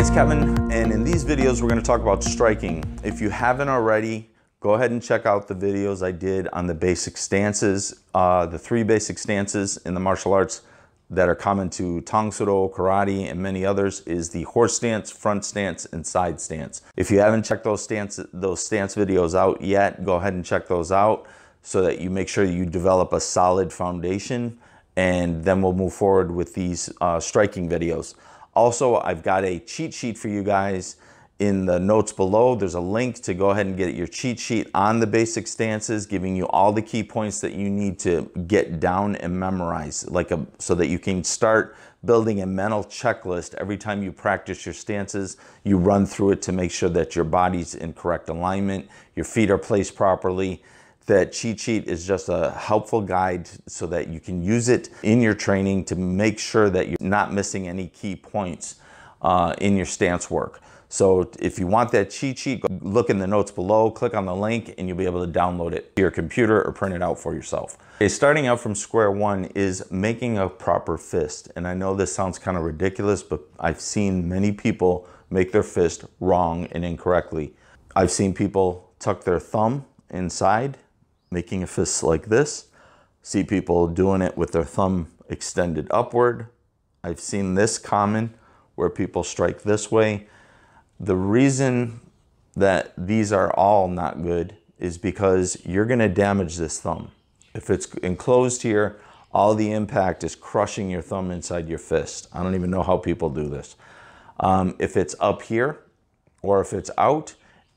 it's Kevin, and in these videos, we're gonna talk about striking. If you haven't already, go ahead and check out the videos I did on the basic stances, uh, the three basic stances in the martial arts that are common to Do, karate, and many others is the horse stance, front stance, and side stance. If you haven't checked those stance, those stance videos out yet, go ahead and check those out so that you make sure you develop a solid foundation and then we'll move forward with these uh, striking videos. Also, I've got a cheat sheet for you guys in the notes below. There's a link to go ahead and get your cheat sheet on the basic stances, giving you all the key points that you need to get down and memorize, like a, so that you can start building a mental checklist every time you practice your stances. You run through it to make sure that your body's in correct alignment, your feet are placed properly, that cheat sheet is just a helpful guide so that you can use it in your training to make sure that you're not missing any key points uh, in your stance work. So if you want that cheat sheet, look in the notes below, click on the link, and you'll be able to download it to your computer or print it out for yourself. Okay, starting out from square one is making a proper fist. And I know this sounds kind of ridiculous, but I've seen many people make their fist wrong and incorrectly. I've seen people tuck their thumb inside making a fist like this. See people doing it with their thumb extended upward. I've seen this common where people strike this way. The reason that these are all not good is because you're gonna damage this thumb. If it's enclosed here, all the impact is crushing your thumb inside your fist. I don't even know how people do this. Um, if it's up here or if it's out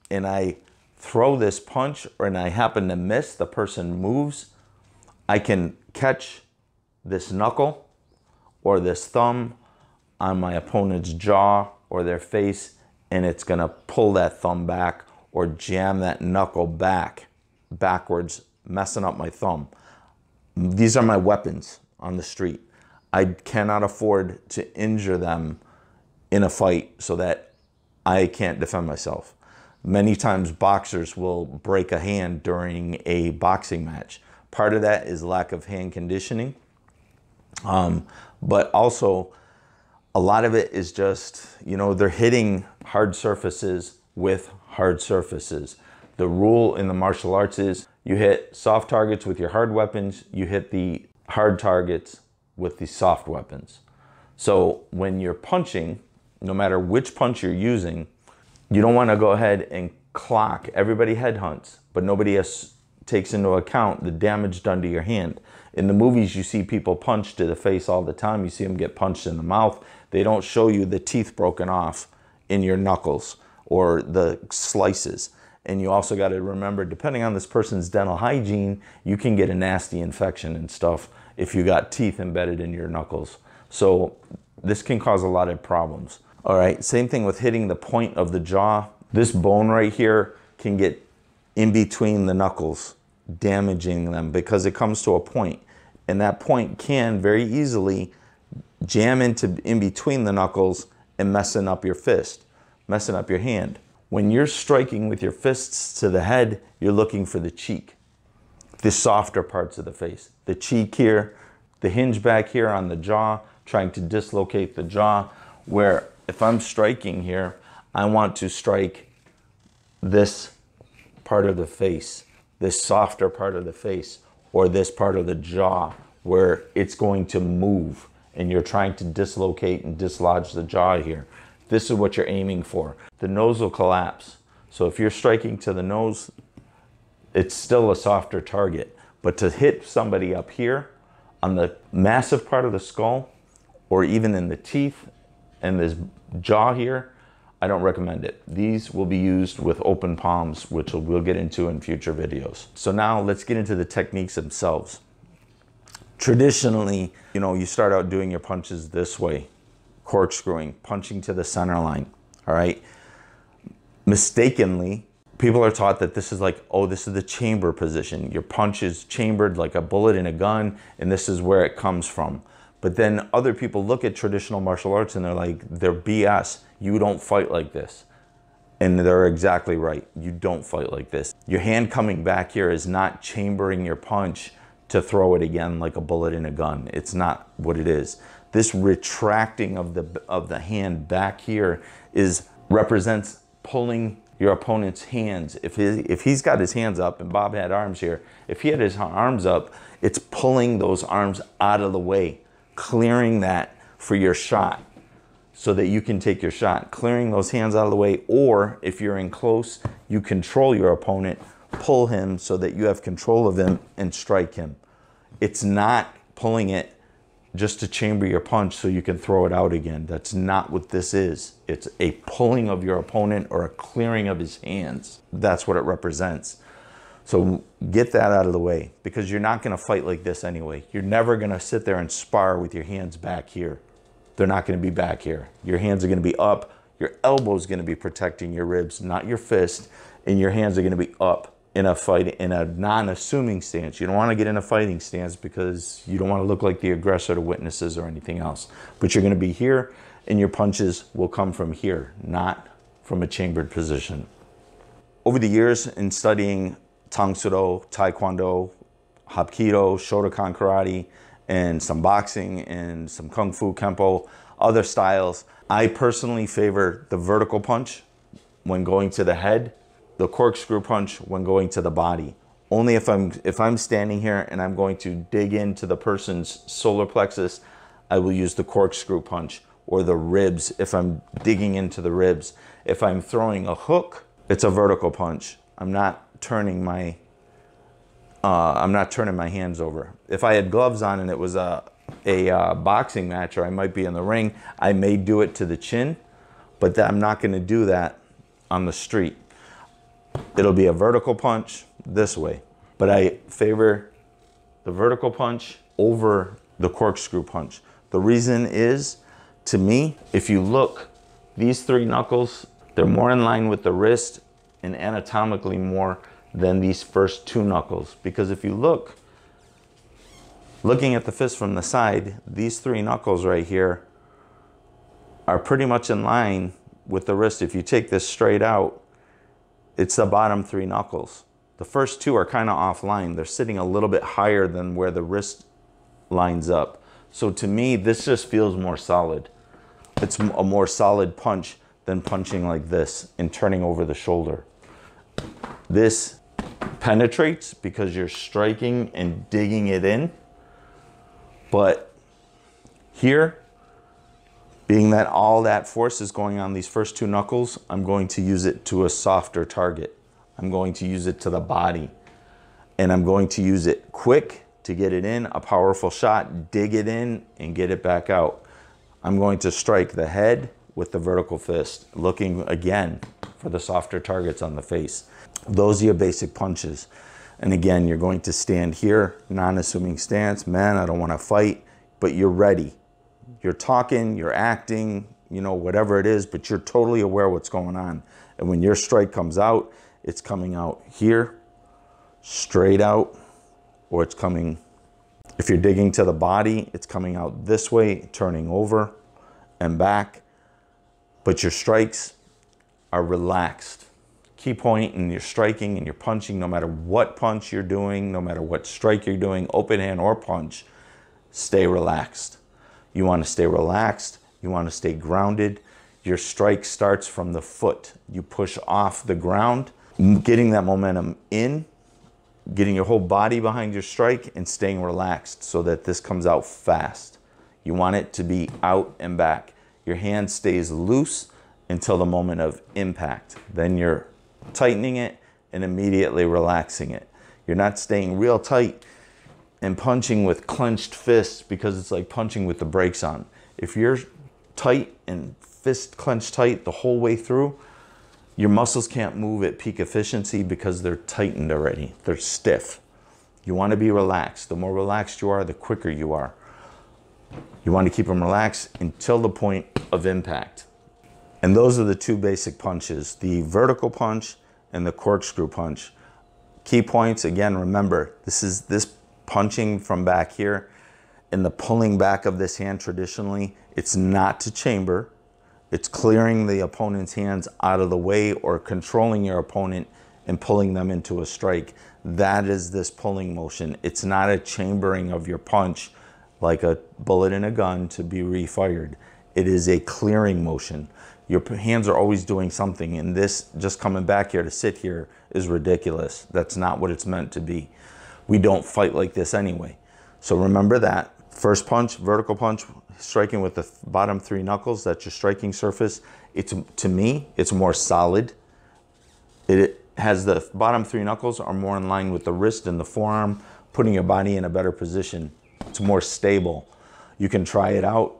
and I throw this punch and I happen to miss, the person moves, I can catch this knuckle or this thumb on my opponent's jaw or their face and it's gonna pull that thumb back or jam that knuckle back, backwards, messing up my thumb. These are my weapons on the street. I cannot afford to injure them in a fight so that I can't defend myself. Many times boxers will break a hand during a boxing match. Part of that is lack of hand conditioning. Um, but also, a lot of it is just, you know, they're hitting hard surfaces with hard surfaces. The rule in the martial arts is you hit soft targets with your hard weapons, you hit the hard targets with the soft weapons. So when you're punching, no matter which punch you're using, you don't want to go ahead and clock. Everybody headhunts, but nobody has, takes into account the damage done to your hand. In the movies, you see people punched to the face all the time. You see them get punched in the mouth. They don't show you the teeth broken off in your knuckles or the slices. And you also got to remember, depending on this person's dental hygiene, you can get a nasty infection and stuff if you got teeth embedded in your knuckles. So this can cause a lot of problems. All right, same thing with hitting the point of the jaw. This bone right here can get in between the knuckles, damaging them because it comes to a point. And that point can very easily jam into in between the knuckles and messing up your fist, messing up your hand. When you're striking with your fists to the head, you're looking for the cheek, the softer parts of the face, the cheek here, the hinge back here on the jaw, trying to dislocate the jaw, where if I'm striking here, I want to strike this part of the face, this softer part of the face, or this part of the jaw where it's going to move and you're trying to dislocate and dislodge the jaw here. This is what you're aiming for. The nose will collapse. So if you're striking to the nose, it's still a softer target. But to hit somebody up here on the massive part of the skull or even in the teeth and this jaw here, I don't recommend it. These will be used with open palms, which we'll get into in future videos. So now let's get into the techniques themselves. Traditionally, you know, you start out doing your punches this way, corkscrewing, punching to the center line, all right? Mistakenly, people are taught that this is like, oh, this is the chamber position. Your punch is chambered like a bullet in a gun, and this is where it comes from. But then other people look at traditional martial arts and they're like, they're BS. You don't fight like this. And they're exactly right. You don't fight like this. Your hand coming back here is not chambering your punch to throw it again like a bullet in a gun. It's not what it is. This retracting of the, of the hand back here is represents pulling your opponent's hands. If, his, if he's got his hands up and Bob had arms here, if he had his arms up, it's pulling those arms out of the way clearing that for your shot so that you can take your shot, clearing those hands out of the way, or if you're in close, you control your opponent, pull him so that you have control of him and strike him. It's not pulling it just to chamber your punch so you can throw it out again. That's not what this is. It's a pulling of your opponent or a clearing of his hands. That's what it represents. So get that out of the way because you're not going to fight like this anyway. You're never going to sit there and spar with your hands back here. They're not going to be back here. Your hands are going to be up. Your elbow's going to be protecting your ribs, not your fist. And your hands are going to be up in a fight, in a non-assuming stance. You don't want to get in a fighting stance because you don't want to look like the aggressor to witnesses or anything else. But you're going to be here and your punches will come from here, not from a chambered position. Over the years in studying Tangsudo, Taekwondo, Hapkido, Shotokan Karate, and some boxing and some Kung Fu Kempo, other styles. I personally favor the vertical punch when going to the head, the corkscrew punch when going to the body. Only if I'm, if I'm standing here and I'm going to dig into the person's solar plexus, I will use the corkscrew punch or the ribs if I'm digging into the ribs. If I'm throwing a hook, it's a vertical punch. I'm not turning my uh, I'm not turning my hands over. If I had gloves on and it was a a uh, boxing match or I might be in the ring, I may do it to the chin, but I'm not going to do that on the street. It'll be a vertical punch this way, but I favor the vertical punch over the corkscrew punch. The reason is, to me, if you look, these three knuckles, they're more in line with the wrist and anatomically more than these first two knuckles. Because if you look, looking at the fist from the side, these three knuckles right here are pretty much in line with the wrist. If you take this straight out, it's the bottom three knuckles. The first two are kind of offline. They're sitting a little bit higher than where the wrist lines up. So to me, this just feels more solid. It's a more solid punch than punching like this and turning over the shoulder. This penetrates because you're striking and digging it in. But here, being that all that force is going on these first two knuckles, I'm going to use it to a softer target. I'm going to use it to the body. And I'm going to use it quick to get it in, a powerful shot, dig it in and get it back out. I'm going to strike the head with the vertical fist, looking again for the softer targets on the face. Those are your basic punches. And again, you're going to stand here, non-assuming stance. Man, I don't want to fight, but you're ready. You're talking, you're acting, you know, whatever it is, but you're totally aware what's going on. And when your strike comes out, it's coming out here, straight out, or it's coming, if you're digging to the body, it's coming out this way, turning over and back. But your strikes are relaxed key point and you're striking and you're punching, no matter what punch you're doing, no matter what strike you're doing, open hand or punch, stay relaxed. You want to stay relaxed. You want to stay grounded. Your strike starts from the foot. You push off the ground, getting that momentum in, getting your whole body behind your strike and staying relaxed so that this comes out fast. You want it to be out and back. Your hand stays loose until the moment of impact. Then you're tightening it and immediately relaxing it. You're not staying real tight and punching with clenched fists because it's like punching with the brakes on. If you're tight and fist clenched tight the whole way through, your muscles can't move at peak efficiency because they're tightened already. They're stiff. You want to be relaxed. The more relaxed you are, the quicker you are. You want to keep them relaxed until the point of impact. And those are the two basic punches, the vertical punch and the corkscrew punch. Key points, again, remember, this is this punching from back here and the pulling back of this hand traditionally, it's not to chamber. It's clearing the opponent's hands out of the way or controlling your opponent and pulling them into a strike. That is this pulling motion. It's not a chambering of your punch like a bullet in a gun to be refired. It is a clearing motion your hands are always doing something and this just coming back here to sit here is ridiculous that's not what it's meant to be we don't fight like this anyway so remember that first punch vertical punch striking with the bottom three knuckles that's your striking surface it's to me it's more solid it has the bottom three knuckles are more in line with the wrist and the forearm putting your body in a better position it's more stable you can try it out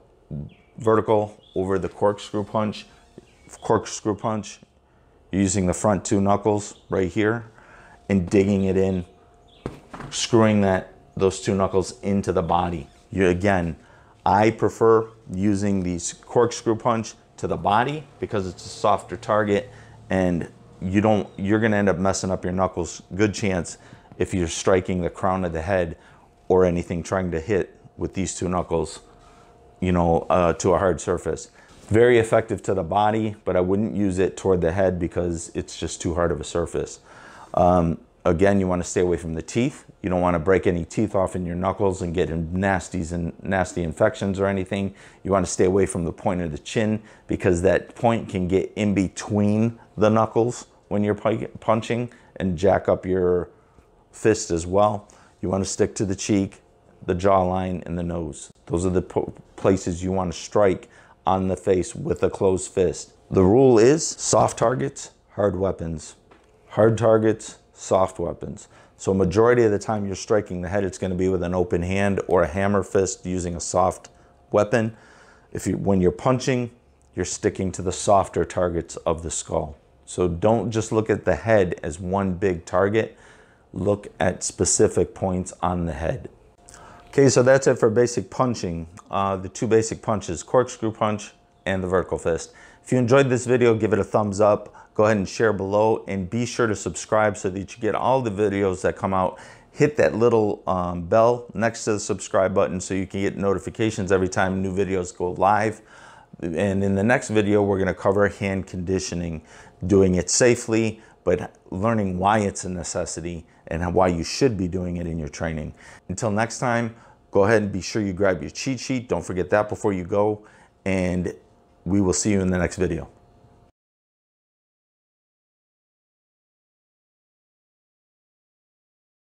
vertical over the corkscrew punch corkscrew punch using the front two knuckles right here and digging it in, screwing that those two knuckles into the body. You, again, I prefer using these corkscrew punch to the body because it's a softer target and you don't, you're gonna end up messing up your knuckles, good chance, if you're striking the crown of the head or anything trying to hit with these two knuckles, you know, uh, to a hard surface. Very effective to the body, but I wouldn't use it toward the head because it's just too hard of a surface. Um, again, you want to stay away from the teeth. You don't want to break any teeth off in your knuckles and get nasties and nasty infections or anything. You want to stay away from the point of the chin because that point can get in between the knuckles when you're punching and jack up your fist as well. You want to stick to the cheek, the jawline, and the nose. Those are the places you want to strike on the face with a closed fist. The rule is soft targets, hard weapons. Hard targets, soft weapons. So majority of the time you're striking the head, it's gonna be with an open hand or a hammer fist using a soft weapon. If you, when you're punching, you're sticking to the softer targets of the skull. So don't just look at the head as one big target, look at specific points on the head. Okay, so that's it for basic punching. Uh, the two basic punches, corkscrew punch and the vertical fist. If you enjoyed this video, give it a thumbs up. Go ahead and share below and be sure to subscribe so that you get all the videos that come out. Hit that little um, bell next to the subscribe button so you can get notifications every time new videos go live. And in the next video, we're gonna cover hand conditioning, doing it safely, but learning why it's a necessity and why you should be doing it in your training. Until next time, go ahead and be sure you grab your cheat sheet. Don't forget that before you go. And we will see you in the next video.